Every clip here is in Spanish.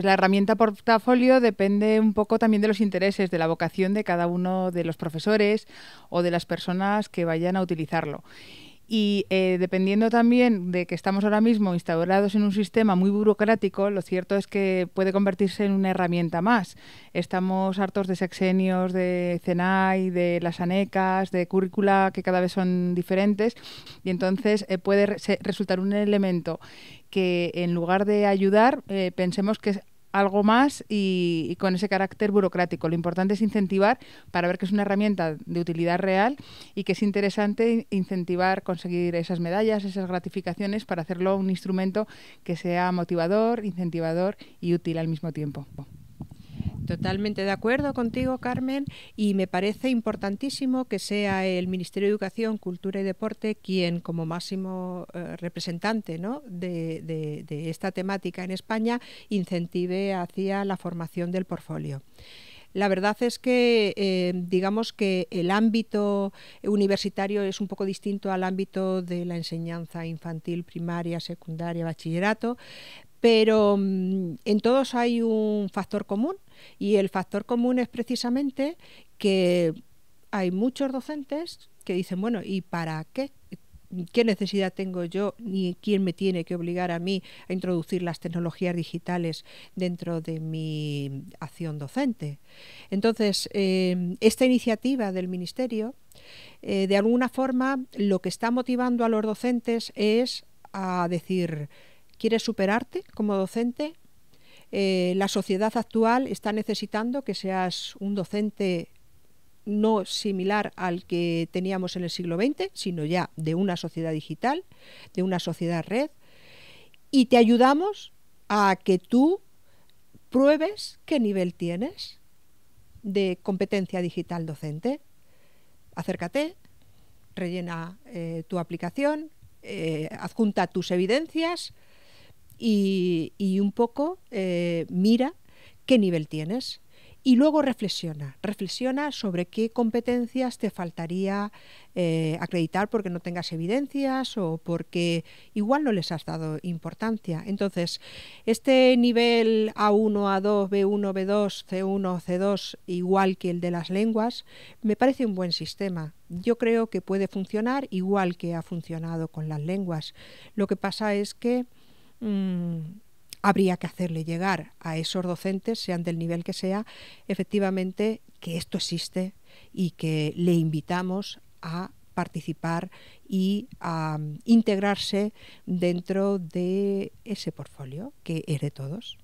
Pues la herramienta portafolio depende un poco también de los intereses, de la vocación de cada uno de los profesores o de las personas que vayan a utilizarlo. Y eh, dependiendo también de que estamos ahora mismo instaurados en un sistema muy burocrático, lo cierto es que puede convertirse en una herramienta más. Estamos hartos de sexenios, de CENAI, de las anecas, de currícula que cada vez son diferentes y entonces eh, puede resultar un elemento que en lugar de ayudar, eh, pensemos que algo más y, y, con ese carácter burocrático. Lo importante es incentivar para ver que es una herramienta de utilidad real y que es interesante incentivar conseguir esas medallas, esas gratificaciones para hacerlo un instrumento que sea motivador, incentivador y útil al mismo tiempo. Totalmente de acuerdo contigo, Carmen, y me parece importantísimo que sea el Ministerio de Educación, Cultura y Deporte quien, como máximo eh, representante de, de esta temática en España, incentive hacia la formación del portfolio. La verdad es que eh, digamos que el ámbito universitario es un poco distinto al ámbito de la enseñanza infantil, primaria, secundaria, bachillerato, pero mm, en todos hay un factor común y el factor común es precisamente que hay muchos docentes que dicen, bueno, ¿y para qué qué necesidad tengo yo ni quién me tiene que obligar a mí a introducir las tecnologías digitales dentro de mi acción docente. Entonces, eh, esta iniciativa del Ministerio, eh, de alguna forma, lo que está motivando a los docentes es a decir, ¿quieres superarte como docente? Eh, la sociedad actual está necesitando que seas un docente no similar al que teníamos en el siglo XX, sino ya de una sociedad digital, de una sociedad red, y te ayudamos a que tú pruebes qué nivel tienes de competencia digital docente. Acércate, rellena eh, tu aplicación, eh, adjunta tus evidencias y, un poco eh, mira qué nivel tienes. Y luego reflexiona, reflexiona sobre qué competencias te faltaría eh, acreditar porque no tengas evidencias o porque igual no les has dado importancia. Entonces, este nivel A1, A2, B1, B2, C1, C2, igual que el de las lenguas, me parece un buen sistema. Yo creo que puede funcionar igual que ha funcionado con las lenguas. Lo que pasa es que... Mm, habría que hacerle llegar a esos docentes, sean del nivel que sea, efectivamente que esto existe y que le invitamos a participar y a mm, integrarse dentro de ese portfolio que es de todos.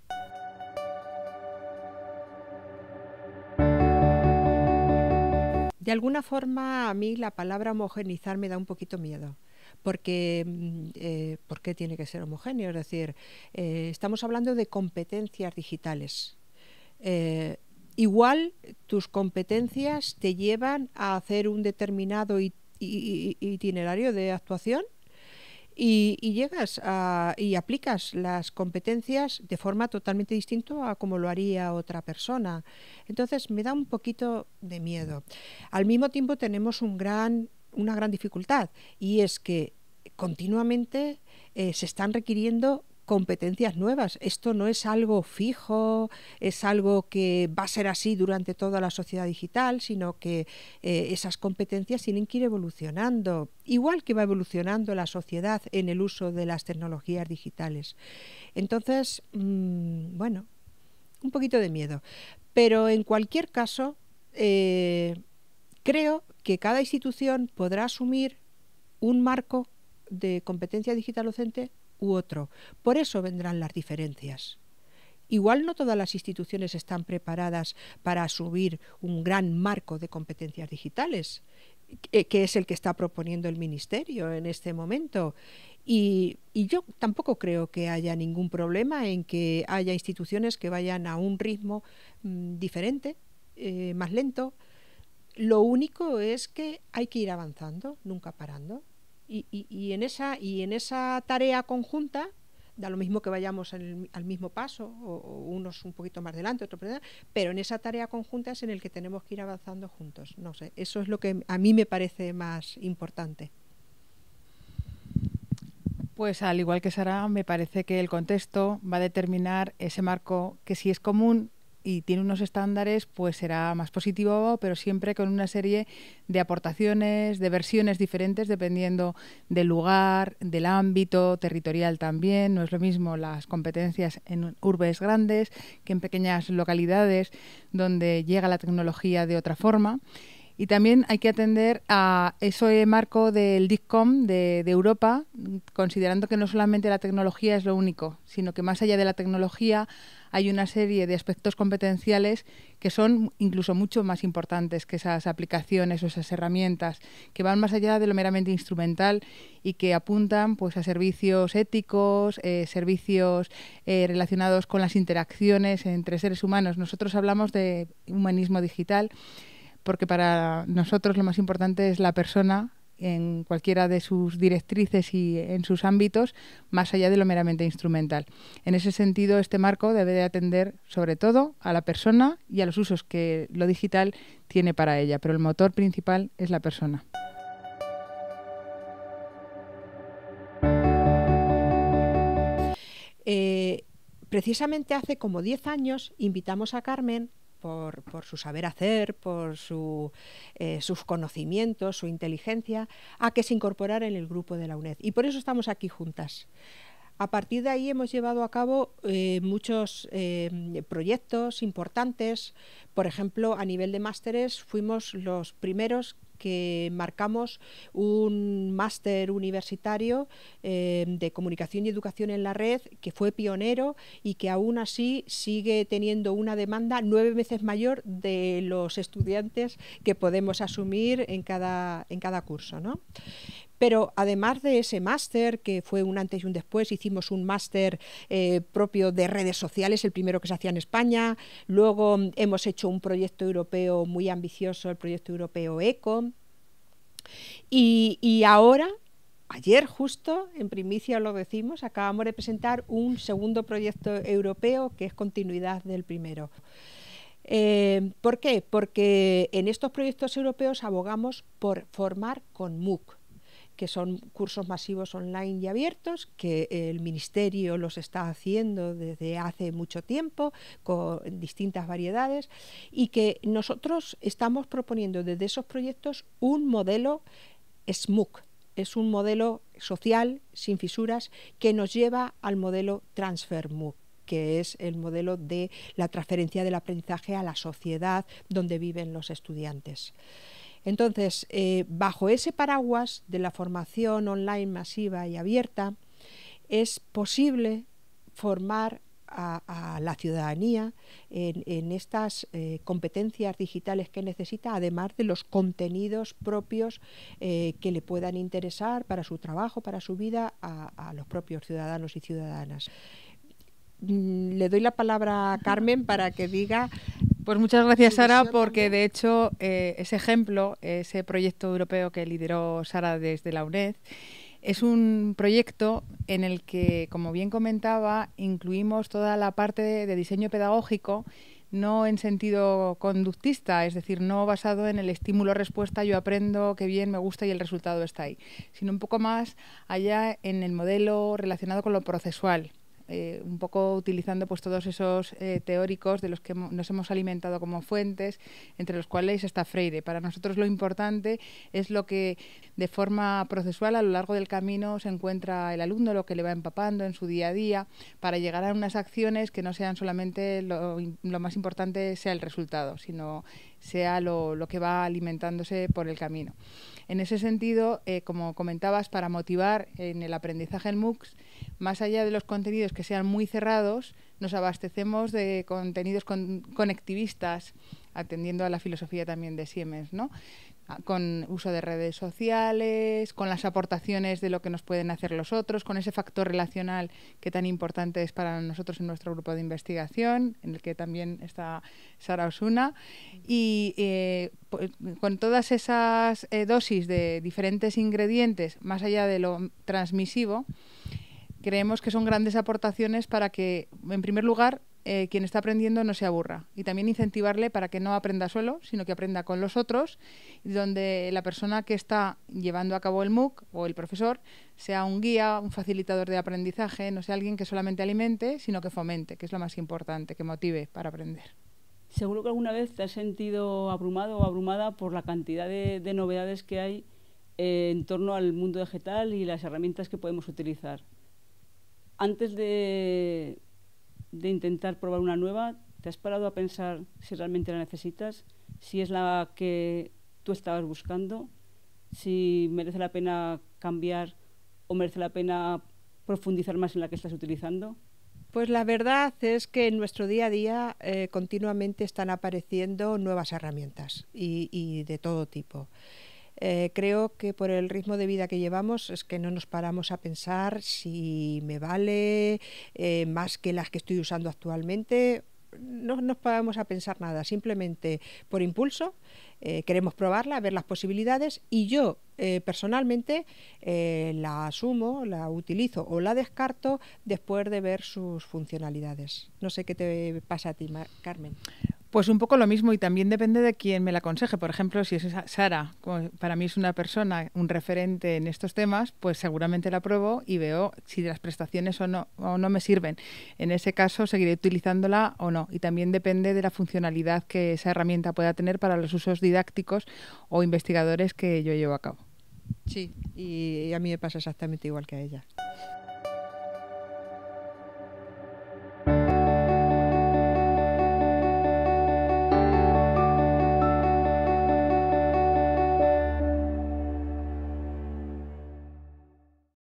De alguna forma a mí la palabra homogenizar me da un poquito miedo porque, mm, eh, tiene que ser homogéneo. Es decir, eh, estamos hablando de competencias digitales. Eh, igual tus competencias te llevan a hacer un determinado itinerario de actuación y, llegas y aplicas las competencias de forma totalmente distinta a como lo haría otra persona. Entonces me da un poquito de miedo. Al mismo tiempo tenemos un gran una gran dificultad y es que continuamente eh, se están requiriendo competencias nuevas. Esto no es algo fijo, es algo que va a ser así durante toda la sociedad digital, sino que eh, esas competencias tienen que ir evolucionando, igual que va evolucionando la sociedad en el uso de las tecnologías digitales. Entonces, mm, bueno, un poquito de miedo. Pero en cualquier caso, eh, Creo que cada institución podrá asumir un marco de competencia digital docente u otro. Por eso vendrán las diferencias. Igual no todas las instituciones están preparadas para asumir un gran marco de competencias digitales, eh, que es el que está proponiendo el Ministerio en este momento. Y, yo tampoco creo que haya ningún problema en que haya instituciones que vayan a un ritmo mm, diferente, eh, más lento, lo único es que hay que ir avanzando, nunca parando. Y, en, esa, y en esa tarea conjunta, da lo mismo que vayamos al mismo paso, o, unos un poquito más delante, otro por pero en esa tarea conjunta es en el que tenemos que ir avanzando juntos. No sé, eso es lo que a mí me parece más importante. Pues al igual que Sara, me parece que el contexto va a determinar ese marco que si es común y tiene unos estándares, pues será más positivo, pero siempre con una serie de aportaciones, de versiones diferentes dependiendo del lugar, del ámbito territorial también. No es lo mismo las competencias en urbes grandes que en pequeñas localidades donde llega la tecnología de otra forma. Y también hay que atender a ese marco del DICCOM de, de, Europa, considerando que no solamente la tecnología es lo único, sino que más allá de la tecnología hay una serie de aspectos competenciales que son incluso mucho más importantes que esas aplicaciones o esas herramientas, que van más allá de lo meramente instrumental y que apuntan pues, a servicios éticos, eh, servicios eh, relacionados con las interacciones entre seres humanos. Nosotros hablamos de humanismo digital porque para nosotros lo más importante es la persona en cualquiera de sus directrices y en sus ámbitos, más allá de lo meramente instrumental. En ese sentido, este marco debe de atender sobre todo a la persona y a los usos que lo digital tiene para ella, pero el motor principal es la persona. Eh, precisamente hace como 10 años invitamos a Carmen por, su saber hacer, por eh, sus conocimientos, su inteligencia, a que se incorporara en el grupo de la UNED. Y por eso estamos aquí juntas. A partir de ahí hemos llevado a cabo eh, muchos eh, proyectos importantes. Por ejemplo, a nivel de másteres fuimos los primeros que marcamos un máster universitario em, de comunicación y educación en la red que fue pionero y que aún así sigue teniendo una demanda nueve veces mayor de los estudiantes que podemos asumir en cada, en cada curso. ¿no? Pero además de ese máster, que fue un antes y un después, hicimos un máster eh, propio de redes sociales, el primero que se hacía en España. Luego mm, hemos hecho un proyecto europeo muy ambicioso, el proyecto europeo ECO. y, ahora Ayer justo, en primicia lo decimos, acabamos de presentar un segundo proyecto europeo que es continuidad del primero. Eh, ¿Por qué? Porque en estos proyectos europeos abogamos por formar con MOOC que son cursos masivos online y abiertos, que el Ministerio los está haciendo desde hace mucho tiempo, con distintas variedades, y que nosotros estamos proponiendo desde esos proyectos un modelo SMUC. Es un modelo social, sin fisuras, que nos lleva al modelo TransferMUC que es el modelo de la transferencia del aprendizaje a la sociedad donde viven los estudiantes. Entonces, eh, bajo ese paraguas de la formación online masiva y abierta, es posible formar a, la ciudadanía en, estas eh, competencias digitales que necesita, además de los contenidos propios eh, que le puedan interesar para su trabajo, para su vida, a los propios ciudadanos y ciudadanas. Mm, le doy la palabra a Carmen para que diga. Pues muchas gracias Sara, porque de hecho eh, ese ejemplo, ese proyecto europeo que lideró Sara desde la UNED, es un proyecto en el que, como bien comentaba, incluimos toda la parte de, de diseño pedagógico no en sentido conductista, es decir, no basado en el estímulo-respuesta, yo aprendo, qué bien, me gusta y el resultado está ahí, sino un poco más allá en el modelo relacionado con lo procesual, eh, un poco utilizando pues todos esos eh, teóricos de los que nos hemos alimentado como fuentes, entre los cuales está Freire. Para nosotros lo importante es lo que de forma procesual a lo largo del camino se encuentra el alumno, lo que le va empapando en su día a día, para llegar a unas acciones que no sean solamente lo, lo más importante sea el resultado, sino sea lo, que va alimentándose por el camino. En ese sentido, eh, como comentabas, para motivar en el aprendizaje en MOOCs, más allá de los contenidos que sean muy cerrados, nos abastecemos de contenidos conectivistas, atendiendo a la filosofía también de Siemens, ¿no? con uso de redes sociales, con las aportaciones de lo que nos pueden hacer los otros, con ese factor relacional que tan importante es para nosotros en nuestro grupo de investigación, en el que también está Sara Osuna, y eh, pues, con todas esas eh, dosis de diferentes ingredientes, más allá de lo transmisivo, creemos que son grandes aportaciones para que, en primer lugar, eh, quien está aprendiendo no se aburra y también incentivarle para que no aprenda solo, sino que aprenda con los otros, donde la persona que está llevando a cabo el MOOC o el profesor sea un guía, un facilitador de aprendizaje, no sea alguien que solamente alimente, sino que fomente, que es lo más importante, que motive para aprender. Seguro que alguna vez te has sentido abrumado o abrumada por la cantidad de, novedades que hay eh, en torno al mundo vegetal y las herramientas que podemos utilizar. Antes de, de intentar probar una nueva, ¿te has parado a pensar si realmente la necesitas? Si es la que tú estabas buscando, si merece la pena cambiar o merece la pena profundizar más en la que estás utilizando. Pues la verdad es que en nuestro día a día eh, continuamente están apareciendo nuevas herramientas y de todo tipo. Eh, creo que por el ritmo de vida que llevamos es que no nos paramos a pensar si me vale eh, más que las que estoy usando actualmente. No nos paramos a pensar nada, simplemente por impulso eh, queremos probarla, ver las posibilidades y yo personalmente la asumo, la utilizo o la descarto después de ver sus funcionalidades. No sé qué te pasa a ti, Carmen. Pues un poco lo mismo y también depende de quién me la aconseje. Por ejemplo, si es Sara, para mí es una persona, un referente en estos temas, pues seguramente la pruebo y veo si las prestaciones o no, o no me sirven. En ese caso, seguiré utilizándola o no. Y también depende de la funcionalidad que esa herramienta pueda tener para los usos didácticos o investigadores que yo llevo a cabo. Sí, y a mí me pasa exactamente igual que a ella.